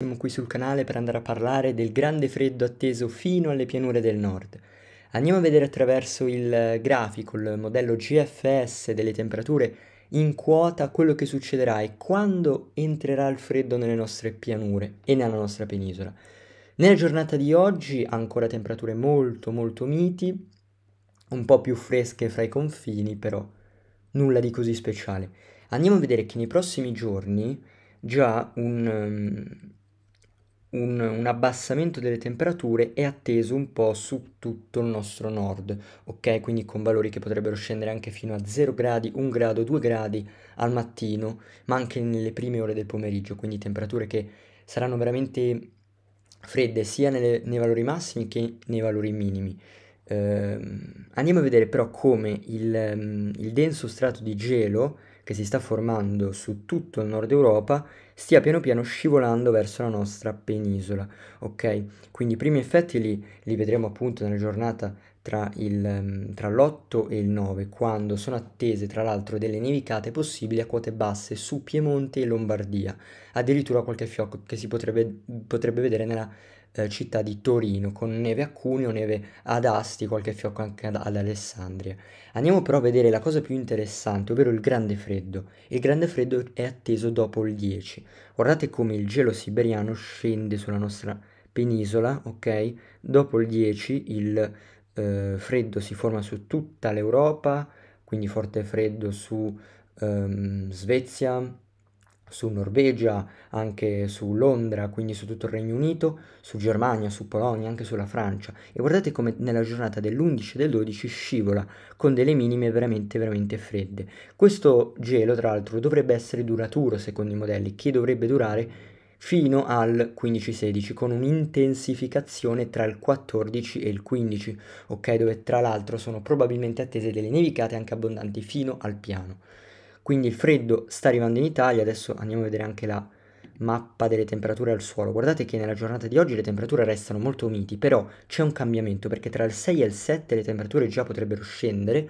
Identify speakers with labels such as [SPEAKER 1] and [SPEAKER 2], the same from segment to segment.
[SPEAKER 1] Siamo qui sul canale per andare a parlare del grande freddo atteso fino alle pianure del nord. Andiamo a vedere attraverso il eh, grafico, il modello GFS delle temperature in quota quello che succederà e quando entrerà il freddo nelle nostre pianure e nella nostra penisola. Nella giornata di oggi ancora temperature molto molto miti, un po' più fresche fra i confini però nulla di così speciale. Andiamo a vedere che nei prossimi giorni già un, um, un, un, abbassamento delle temperature è atteso un po' su tutto il nostro nord, ok? Quindi con valori che potrebbero scendere anche fino a 0 gradi, 1 grado, 2 gradi al mattino, ma anche nelle prime ore del pomeriggio, quindi temperature che saranno veramente fredde sia nelle, nei valori massimi che nei valori minimi. Eh, andiamo a vedere però come il, mm, il denso strato di gelo che si sta formando su tutto il nord Europa stia piano piano scivolando verso la nostra penisola, ok? Quindi i primi effetti li, li vedremo appunto nella giornata tra, il, mm, tra l'8 e il 9, quando sono attese tra l'altro delle nevicate possibili a quote basse su Piemonte e Lombardia, addirittura qualche fiocco che si potrebbe, potrebbe vedere nella eh, città di Torino, con neve a Cuneo, neve ad Asti, qualche fiocco anche ad, ad, Alessandria. Andiamo però a vedere la cosa più interessante, ovvero il grande freddo. Il grande freddo è atteso dopo il 10, Guardate come il gelo siberiano scende sulla nostra penisola, ok? Dopo il 10 il eh, freddo si forma su tutta l'Europa, quindi forte freddo su ehm, Svezia, su Norvegia, anche su Londra, quindi su tutto il Regno Unito, su Germania, su Polonia, anche sulla Francia. E guardate come nella giornata dell'11 e del 12 scivola con delle minime veramente veramente fredde. Questo gelo, tra l'altro, dovrebbe essere duraturo secondo i modelli, che dovrebbe durare fino al 15-16 con un'intensificazione tra il 14 e il 15, ok, dove tra l'altro sono probabilmente attese delle nevicate anche abbondanti fino al piano. Quindi il freddo sta arrivando in Italia, adesso andiamo a vedere anche la mappa delle temperature al suolo. Guardate che nella giornata di oggi le temperature restano molto miti, però c'è un cambiamento perché tra il 6 e il 7 le temperature già potrebbero scendere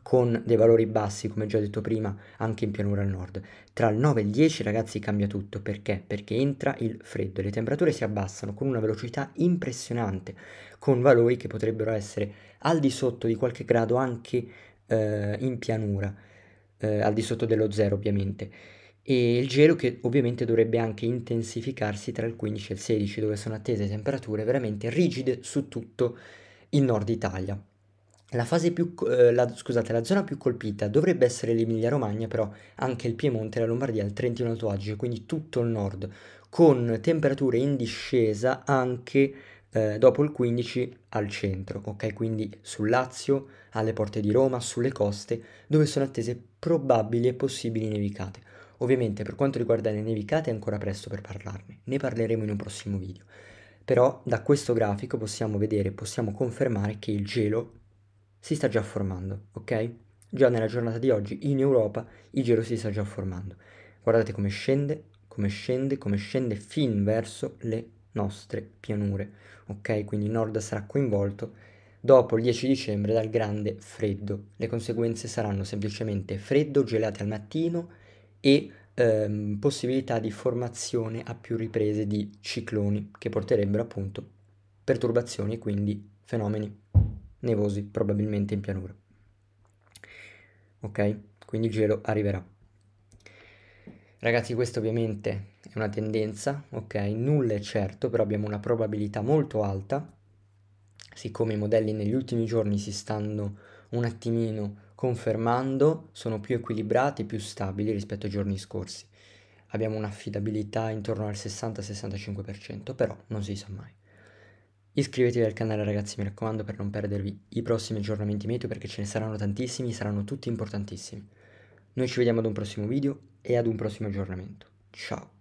[SPEAKER 1] con dei valori bassi, come già detto prima, anche in pianura al nord. Tra il 9 e il 10 ragazzi cambia tutto, perché? Perché entra il freddo e le temperature si abbassano con una velocità impressionante, con valori che potrebbero essere al di sotto di qualche grado anche eh, in pianura eh, al di sotto dello zero ovviamente, e il gelo che ovviamente dovrebbe anche intensificarsi tra il 15 e il 16 dove sono attese temperature veramente rigide su tutto il nord Italia. La, più, eh, la, scusate, la zona più colpita dovrebbe essere l'Emilia Romagna, però anche il Piemonte, la Lombardia, il Trentino Alto Adige, quindi tutto il nord, con temperature in discesa anche eh, dopo il 15 al centro, ok? Quindi sul Lazio, alle porte di Roma, sulle coste, dove sono attese probabili e possibili nevicate. Ovviamente per quanto riguarda le nevicate è ancora presto per parlarne, ne parleremo in un prossimo video. Però da questo grafico possiamo vedere, possiamo confermare che il gelo si sta già formando, ok? Già nella giornata di oggi in Europa il gelo si sta già formando. Guardate come scende, come scende, come scende fin verso le nostre pianure, ok? Quindi il nord sarà coinvolto dopo il 10 dicembre dal grande freddo. Le conseguenze saranno semplicemente freddo, gelate al mattino e ehm, possibilità di formazione a più riprese di cicloni che porterebbero appunto perturbazioni e quindi fenomeni nevosi probabilmente in pianura. Ok? Quindi il gelo arriverà. Ragazzi, questo ovviamente è una tendenza, ok? Nulla è certo, però abbiamo una probabilità molto alta, siccome i modelli negli ultimi giorni si stanno un attimino confermando, sono più equilibrati, più stabili rispetto ai giorni scorsi. Abbiamo un'affidabilità intorno al 60-65%, però non si sa mai. Iscrivetevi al canale ragazzi, mi raccomando, per non perdervi i prossimi aggiornamenti meteo perché ce ne saranno tantissimi, saranno tutti importantissimi. Noi ci vediamo ad un prossimo video e ad un prossimo aggiornamento. Ciao!